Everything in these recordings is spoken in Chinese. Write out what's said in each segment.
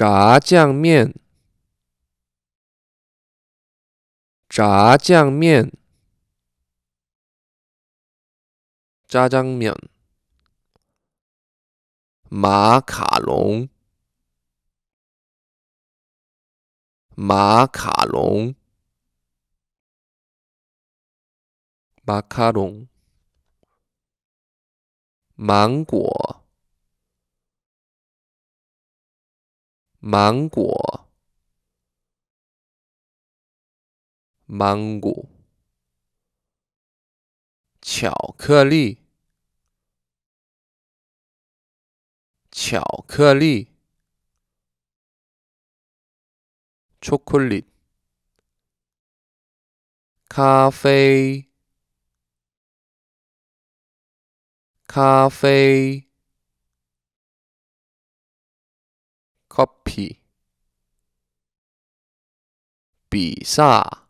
炸酱面，炸酱面，炸酱面，马卡龙，马卡龙，马卡龙，芒果。芒果，芒果，巧克力，巧克力，巧克力，咖啡，咖啡。papi 比萨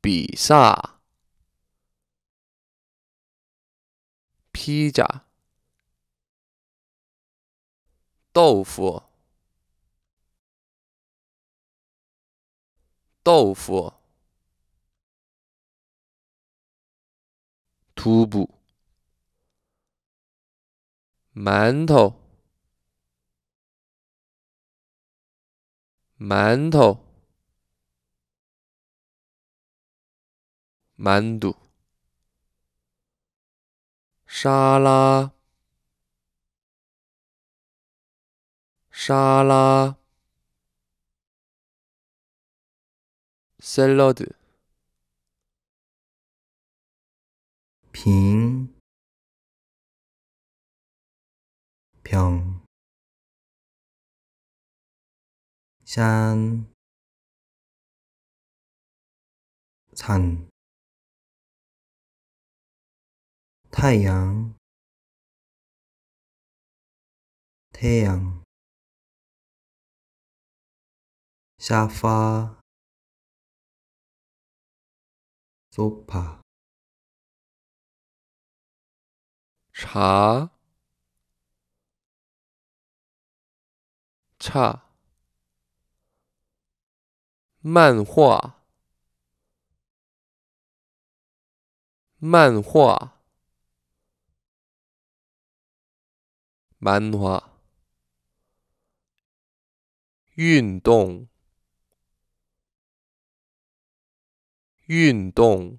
比萨，披萨，豆腐豆腐，徒步。馒头馒头馒头沙拉沙拉 salad 平。阳，山，太阳，太阳，沙发，沙发，茶。差漫画，漫画，漫画，运动，运动，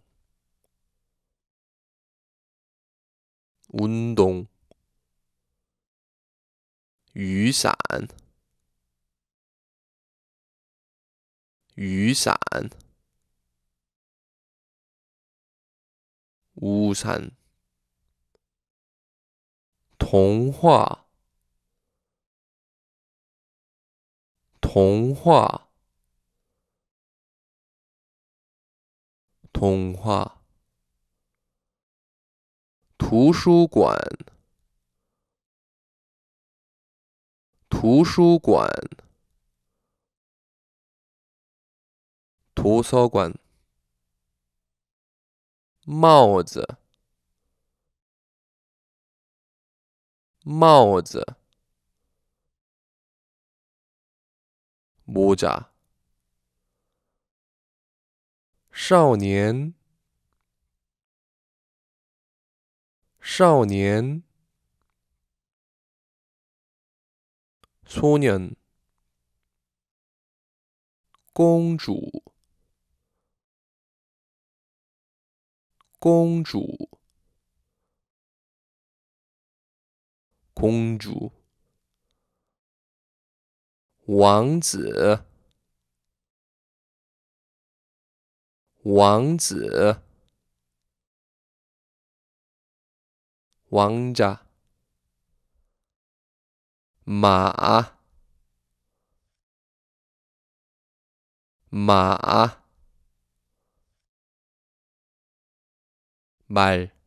运动，雨伞。雨伞，乌山，童话，童话，童话，图书馆，图书馆。图书馆。帽子。帽子。木子。少年。少年。初年。公主。公主，公主，王子，王子，王家，马，马。말